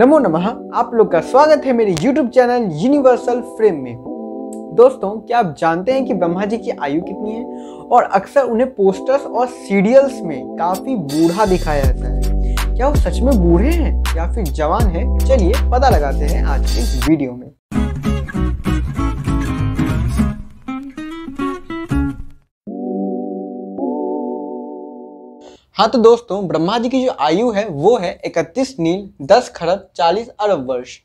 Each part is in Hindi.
नमो नमः आप लोग का स्वागत है मेरे YouTube चैनल यूनिवर्सल फ्रेम में दोस्तों क्या आप जानते हैं कि ब्रह्मा जी की आयु कितनी है और अक्सर उन्हें पोस्टर्स और सीरियल्स में काफी बूढ़ा दिखाया जाता है क्या वो सच में बूढ़े हैं या फिर जवान हैं चलिए पता लगाते हैं आज के वीडियो में हाँ तो दोस्तों ब्रह्मा जी की जो आयु है वो है इकतीस नील दस खरब चालीस अरब वर्ष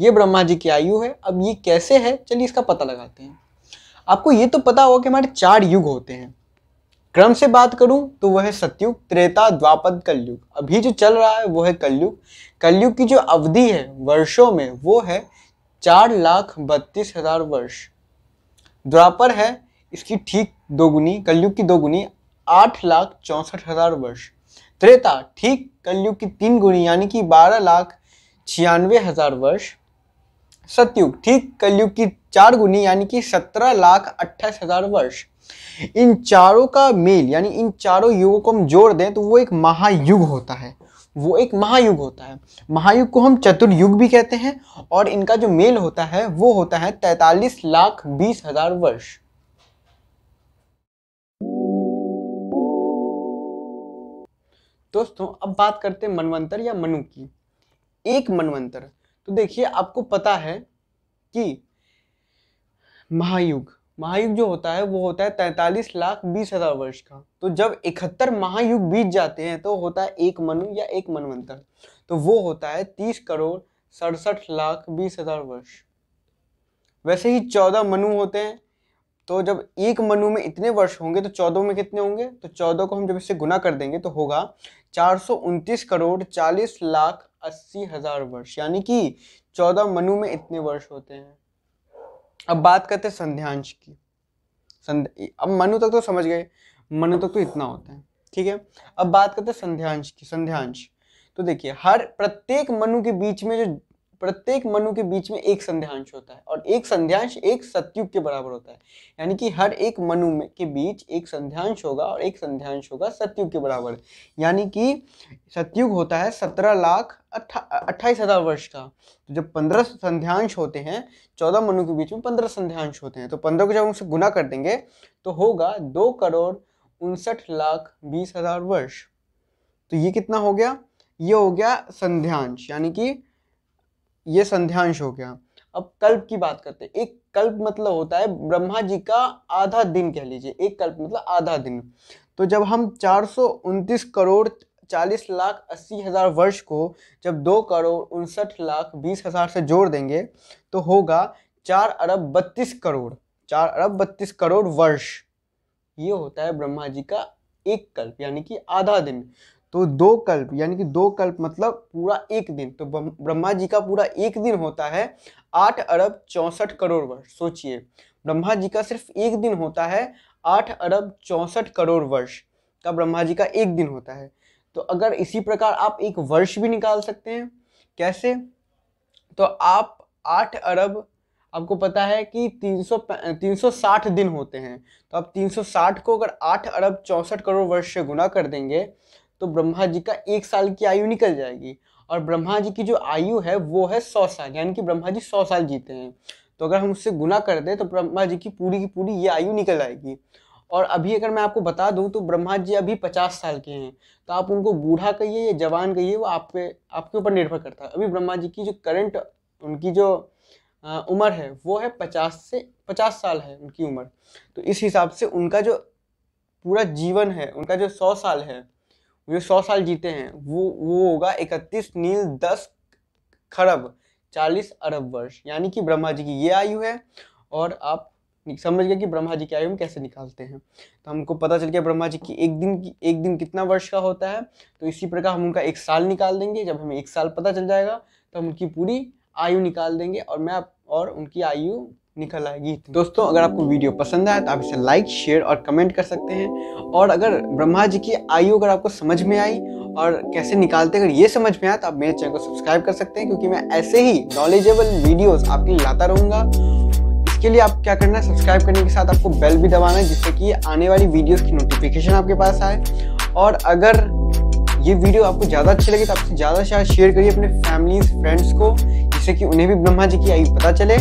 ये ब्रह्मा जी की आयु है अब ये कैसे है चलिए इसका पता लगाते हैं आपको ये तो पता होगा कि हमारे चार युग होते हैं क्रम से बात करूं तो वह है सतयुग त्रेता द्वापद कलयुग अभी जो चल रहा है वो है कलयुग कलयुग की जो अवधि है वर्षों में वो है चार लाख बत्तीस हजार वर्ष द्वापर है इसकी ठीक दोगुनी कलयुग की दोगुनी आठ लाख चौंसठ हजार वर्ष त्रेता ठीक कलयुग की तीन गुणी यानी कि बारह लाख छियानवे हजार वर्ष सतयुग ठीक कलयुग की चार गुणी यानी कि सत्रह लाख अट्ठाईस हजार वर्ष इन चारों का मेल यानी इन चारों युगों को हम जोड़ दें तो वो एक महायुग होता है वो एक महायुग होता है महायुग को हम चतुर्युग भी कहते हैं और इनका जो मेल होता है वो होता है तैतालीस लाख बीस हजार वर्ष दोस्तों अब बात करते हैं मनवंतर या मनु की एक मनवंतर तो देखिए आपको पता है कि महायुग महायुग जो होता है वो होता है तैतालीस लाख बीस हजार वर्ष का तो जब इकहत्तर महायुग बीत जाते हैं तो होता है एक मनु या एक मनवंतर तो वो होता है तीस करोड़ सड़सठ लाख बीस हजार वर्ष वैसे ही चौदह मनु होते हैं तो जब एक मनु में इतने वर्ष होंगे तो चौदह में कितने होंगे तो चौदह को हम जब इससे गुना कर देंगे तो होगा चार करोड़ चालीस लाख अस्सी हजार वर्ष यानी कि चौदह मनु में इतने वर्ष होते हैं अब बात करते हैं संध्यांश की संध अब मनु तक तो समझ गए मनु तक तो इतना होता है ठीक है अब बात करते हैं संध्यांश की संध्यांश तो देखिए हर प्रत्येक मनु के बीच में जो प्रत्येक मनु के बीच में एक संध्यांश होता है और एक संध्यांश एक सत्युग के बराबर होता है यानी कि हर एक मनु में के बीच एक संध्यांश होगा और एक संध्यांश होगा सत्युग के बराबर यानी कि सत्युग होता है सत्रह लाख अट्ठाईस हज़ार वर्ष का तो जब पंद्रह संध्यांश होते हैं चौदह मनु के बीच में पंद्रह संध्यांश होते हैं तो पंद्रह को जब उनसे गुना कर देंगे तो होगा दो करोड़ उनसठ लाख बीस हज़ार वर्ष तो ये कितना हो गया ये हो गया संध्यांश यानी कि ये संध्यांश हो गया अब कल्प की बात करते हैं एक कल्प मतलब होता है ब्रह्मा जी का आधा दिन कह लीजिए एक कल्प मतलब आधा दिन तो जब हम चार करोड़ चालीस लाख अस्सी हज़ार वर्ष को जब दो करोड़ उनसठ लाख बीस हज़ार से जोड़ देंगे तो होगा चार अरब बत्तीस करोड़ चार अरब बत्तीस करोड़ वर्ष ये होता है ब्रह्मा जी का एक कल्प यानी कि आधा दिन तो दो कल्प यानी कि दो कल्प मतलब पूरा एक दिन तो ब्रह्मा जी का पूरा एक दिन होता है आठ अरब चौंसठ करोड़ वर्ष सोचिए ब्रह्मा जी का सिर्फ एक दिन होता है आठ अरब चौंसठ करोड़ वर्ष का ब्रह्मा जी का एक दिन होता है तो अगर इसी प्रकार आप एक वर्ष भी निकाल सकते हैं कैसे तो आप आठ अरब आपको पता है कि तीन तीन सौ सौ साठ दिन होते हैं तो आप तीन सौ साठ को अगर आठ अरब चौंसठ करोड़ वर्ष से गुना कर देंगे तो ब्रह्मा जी का एक साल की आयु निकल जाएगी और ब्रह्मा जी की जो आयु है वो है सौ साल यानी कि ब्रह्मा जी सौ साल जीते हैं तो अगर हम उससे गुना कर दें तो ब्रह्मा जी की पूरी की पूरी ये आयु निकल आएगी और अभी अगर मैं आपको बता दूं तो ब्रह्मा जी अभी पचास साल के हैं तो आप उनको बूढ़ा कहिए या जवान कहिए वो आप पे आपके ऊपर निर्भर करता है अभी ब्रह्मा जी की जो करंट उनकी जो उम्र है वो है पचास से पचास साल है उनकी उम्र तो इस हिसाब से उनका जो पूरा जीवन है उनका जो सौ साल है जो सौ साल जीते हैं वो वो होगा इकतीस नील दस खरब चालीस अरब वर्ष यानी कि ब्रह्मा जी की ये आयु है और आप समझ गए कि ब्रह्मा जी की आयु हम कैसे निकालते हैं तो हमको पता चल गया ब्रह्मा जी की एक दिन की एक दिन कितना वर्ष का होता है तो इसी प्रकार हम उनका एक साल निकाल देंगे जब हमें एक साल पता चल जाएगा तो हम उनकी पूरी आयु निकाल देंगे और मैं आप और उनकी आयु निकल आएगी दोस्तों अगर आपको वीडियो पसंद आए तो आप इसे लाइक शेयर और कमेंट कर सकते हैं और अगर ब्रह्मा जी की आयु अगर आपको समझ में आई और कैसे निकालते अगर ये समझ में आए तो आप मेरे चैनल को सब्सक्राइब कर सकते हैं क्योंकि मैं ऐसे ही नॉलेजेबल वीडियोस आपके लिए लाता रहूँगा इसके लिए आप क्या करना है सब्सक्राइब करने के साथ आपको बेल भी दबाना है जिससे कि आने वाली वीडियोज़ की नोटिफिकेशन आपके पास आए और अगर ये वीडियो आपको ज़्यादा अच्छी लगी तो आपसे ज़्यादा से ज़्यादा शेयर करिए अपने फैमिलीज फ्रेंड्स को जिससे कि उन्हें भी ब्रह्मा जी की आयु पता चले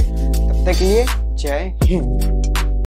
तक लिए जय हिंद